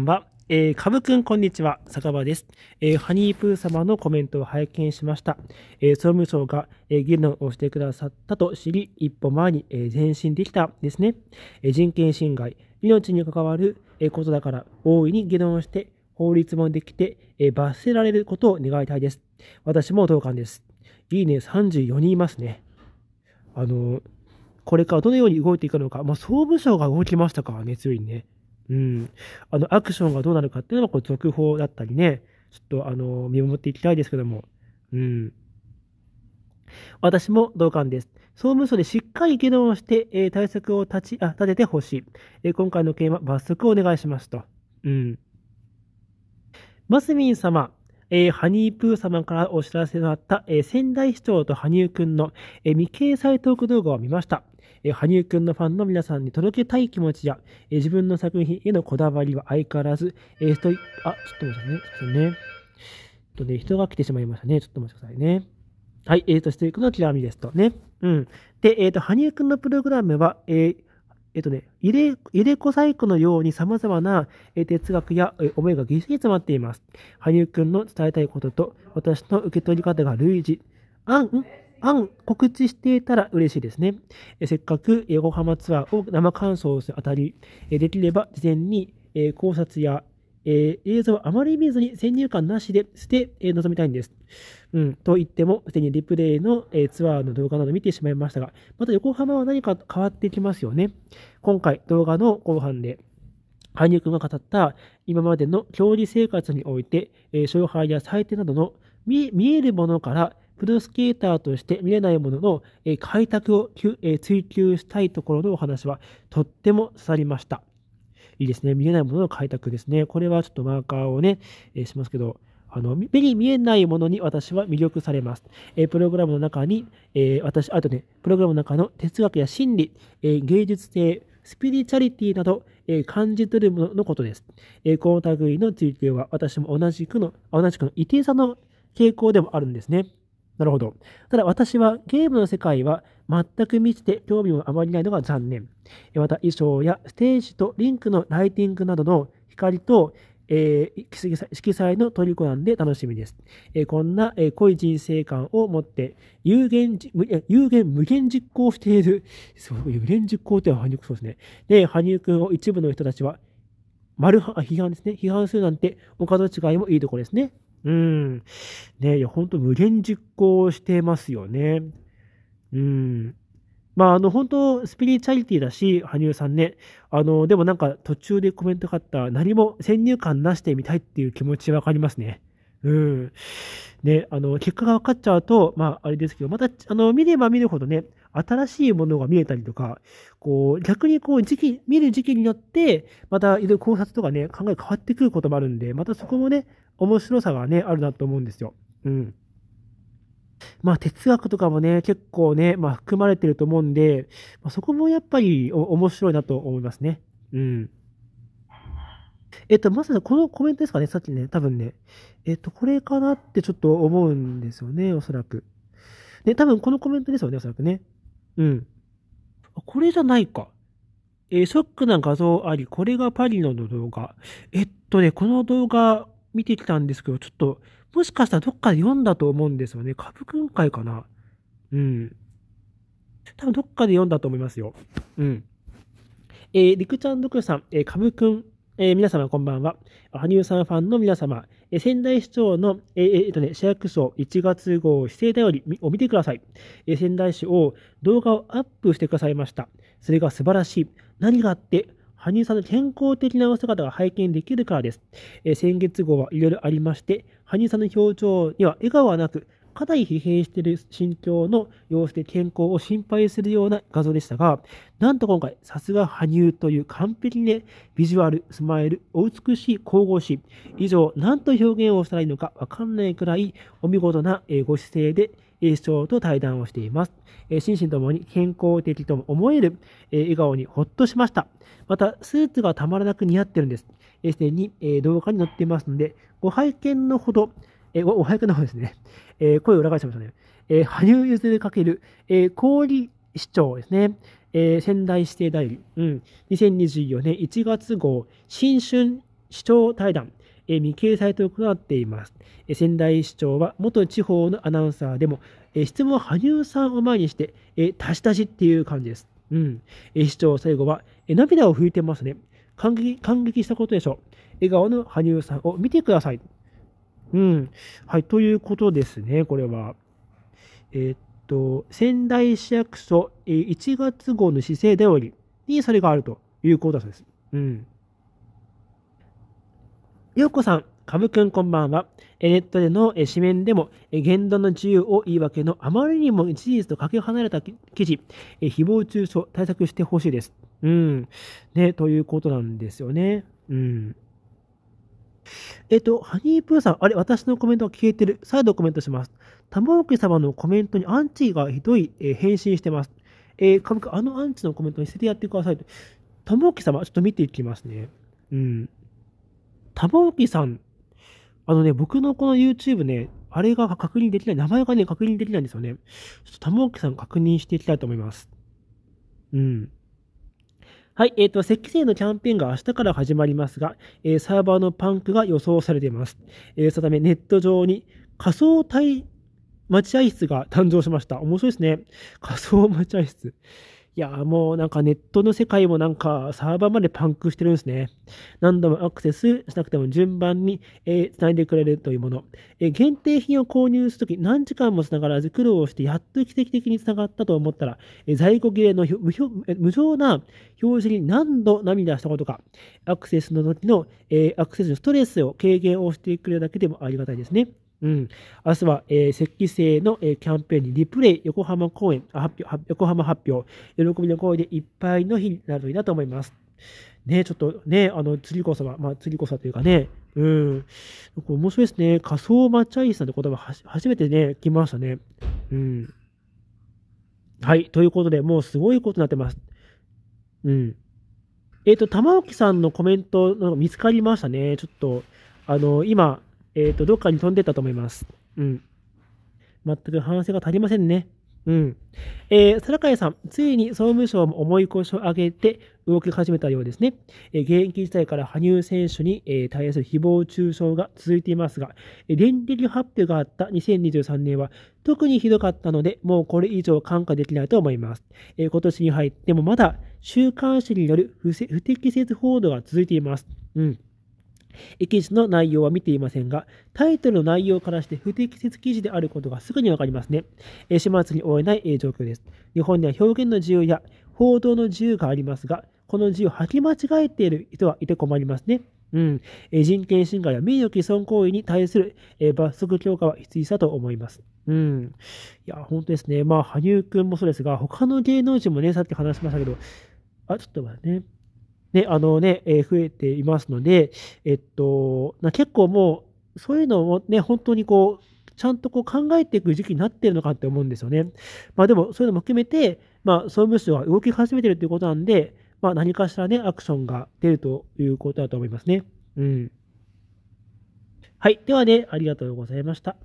んばんは。えー、かぶくん、こんにちは。酒場です。えー、ハニープー様のコメントを拝見しました。えー、総務省が、えー、議論をしてくださったと知り、一歩前に、えー、前進できたですね。えー、人権侵害、命に関わる、えー、ことだから、大いに議論して、法律もできて、えー、罰せられることを願いたいです。私も同感です。いいね、34人いますね。あのー、これからどのように動いていくのか、まあ、総務省が動きましたからね、ついにね。うん、あの、アクションがどうなるかっていうのは、こう、続報だったりね、ちょっと、あの、見守っていきたいですけども、うん。私も同感です。総務省でしっかり議論をして、えー、対策を立ち、あ、立ててほしい。えー、今回の件は罰則をお願いしますと。うん。マスミン様、えー、ハニープー様からお知らせのあった、え仙台市長と羽生くんの、え未掲載トーク動画を見ました。え羽生くんのファンの皆さんに届けたい気持ちや、え自分の作品へのこだわりは相変わらず、えストイあ、ちょっと待ってくださいね。ちょっとね、とね、人が来てしまいましたね。ちょっと待ってくださいね。はい、えーと、ストイックの極みですとね。うん。で、えっ、ー、と、羽生くんのプログラムは、えーえっとね、イレイレコ細工のように様々な哲学や思いがぎっしり詰まっています。羽生くんの伝えたいことと、私の受け取り方が類似。あん案告知していたら嬉しいですね。せっかく横浜ツアーを生感想するあたり、できれば事前に考察やえ映像はあまり見ずに先入観なしでして、え臨みたいんです。うん、と言っても、すでにリプレイの、えツアーの動画など見てしまいましたが、また横浜は何か変わってきますよね。今回、動画の後半で、羽生くんが語った今までの競技生活において、え勝敗や最低などの見えるものからプロスケーターとして見えないものの、え開拓を、え追求したいところのお話はとっても刺さりました。いいですね。見えないものの開拓ですね。これはちょっとマーカーをね、えしますけど、あの、目に見えないものに私は魅力されます。えプログラムの中に、え私、あとね、プログラムの中の哲学や心理、え芸術性、スピリチャリティなど、え感じ取るもののことです。えこの類の追求は私も同じくの、同じくの異定さの傾向でもあるんですね。なるほど。ただ私はゲームの世界は全く未知で興味もあまりないのが残念。また衣装やステージとリンクのライティングなどの光と、えー、色彩の虜なんで楽しみです。えー、こんな、えー、濃い人生観を持って有限有限無限実行している。そう、有限実行って羽生くんそうですね。で、羽生くんを一部の人たちは、丸は批判ですね。批判するなんて、他の違いもいいところですね。うん。ね、いや、ほんと無限実行してますよね。うん。まあ、あの、本当スピリチャリティだし、羽生さんね。あの、でもなんか途中でコメントがあった、何も先入観なしてみたいっていう気持ちわかりますね。うん。ね、あの、結果が分かっちゃうと、まあ、あれですけど、また、あの、見れば見るほどね、新しいものが見えたりとか、こう、逆にこう、時期、見る時期によって、またいろいろ考察とかね、考え変わってくることもあるんで、またそこもね、面白さがね、あるなと思うんですよ。うん。まあ、哲学とかもね、結構ね、まあ、含まれてると思うんで、まあ、そこもやっぱり面白いなと思いますね。うん。えっと、まさにこのコメントですかね、さっきね、多分ね。えっと、これかなってちょっと思うんですよね、おそらく。ね、多分このコメントですよね、おそらくね。うん。これじゃないか。えー、ショックな画像あり、これがパリの動画。えっとね、この動画見てきたんですけど、ちょっと、もしかしたらどっかで読んだと思うんですよね。株君会かな。うん。多分どっかで読んだと思いますよ。うん。えー、りくちゃんどくさん、えー、くん、えー、皆様こんばんは。羽生さんファンの皆様、え仙台市長の、ええっとね、市役所1月号姿勢だよりを見てください。え仙台市を動画をアップしてくださいました。それが素晴らしい。何があって、羽生さんの健康的なお姿が拝見できるからです。え先月号はいろいろありまして、羽生さんの表情には笑顔はなく、かなり疲弊している心境の様子で健康を心配するような画像でしたが、なんと今回、さすが羽生という完璧にビジュアル、スマイル、お美しい神々しい。以上、何と表現をしたらいいのかわかんないくらい、お見事なご姿勢で、市長と対談をしています。心身ともに健康的とも思える笑顔にほっとしました。また、スーツがたまらなく似合ってるんです。すでに動画に載っていますので、ご拝見のほど、えー、お、お早くの方ですね。えー、声を裏返しましたね。えー、羽生結弦けえー、氷市長ですね。えー、仙台指定代理、うん、2024年1月号、新春市長対談、えー、未掲載となっています。えー、仙台市長は元地方のアナウンサーでも、えー、質問は羽生さんを前にして、えー、足し足しっていう感じです。うん。えー、市長、最後は、えー、涙を拭いてますね。感激、感激したことでしょう。笑顔の羽生さんを見てください。うん。はい、ということですね、これは。えー、っと、仙台市役所1月号の市政でおりにそれがあるということだそうです。うん。ようこさん、かぶくんこんばんは。ネットでの紙面でも、言論の自由を言い訳のあまりにも事実とかけ離れた記事、誹謗中傷対策してほしいです。うん。ね、ということなんですよね。うん。えっ、と、ハニープーさん、あれ、私のコメントが消えてる。再度コメントします。玉置様のコメントにアンチがひどい、えー、返信してます。えー、軽くあのアンチのコメントに捨ててやってくださいと。玉置様、ちょっと見ていきますね。うん。玉置さん、あのね、僕のこの YouTube ね、あれが確認できない、名前がね、確認できないんですよね。ちょっと玉置さん確認していきたいと思います。うん。はい、えっ、ー、と、石器製のキャンペーンが明日から始まりますが、えー、サーバーのパンクが予想されています。えー、そのため、ネット上に仮想対待合室が誕生しました。面白いですね。仮想待合室。いや、もうなんかネットの世界もなんかサーバーまでパンクしてるんですね。何度もアクセスしなくても順番に、えー、繋いでくれるというもの。えー、限定品を購入するとき何時間も繋がらず苦労してやっと奇跡的に繋がったと思ったら、えー、在庫切れの無無情な表示に何度涙したことか。アクセスの時の、えアクセスのストレスを軽減をしてくれるだけでもありがたいですね。うん、明日は、えー、石器製の、えー、キャンペーンにリプレイ横浜公演あ発表横浜発表、喜びの声でいっぱいの日になるといいなと思います。ね、ちょっとね、あの、釣り子様、まあ、釣り子さというかね、うん、面白いですね。仮想抹茶イさんって言葉は初めてね、来ましたね。うん。はい、ということで、もうすごいことになってます。うん。えっ、ー、と、玉置さんのコメント、見つかりましたね。ちょっと、あの、今、えっ、ー、と、どっかに飛んでったと思います。うん。全く反省が足りませんね。うん。えー、坂井さん、ついに総務省も重い腰を上げて動き始めたようですね。えー、現役時代から羽生選手に、えー、対する誹謗中傷が続いていますが、えー、電発表があった2023年は特にひどかったので、もうこれ以上看過できないと思います。えー、今年に入ってもまだ週刊誌による不不適切報道が続いています。うん。記事の内容は見ていませんが、タイトルの内容からして不適切記事であることがすぐにわかりますね。始末に追えない状況です。日本には表現の自由や報道の自由がありますが、この字を履き間違えている人はいて困りますね。うん。え人権侵害や名誉毀損行為に対する、え罰則強化は必須だと思います。うん。いや、本当ですね。まあ、羽生くんもそうですが、他の芸能人もね、さっき話しましたけど、あ、ちょっと待ってね。ね、あのね、えー、増えていますので、えっと、な結構もう、そういうのをね、本当にこう、ちゃんとこう考えていく時期になってるのかって思うんですよね。まあでも、そういうのも含めて、まあ、総務省は動き始めてるということなんで、まあ何かしらね、アクションが出るということだと思いますね。うん。はい。ではね、ありがとうございました。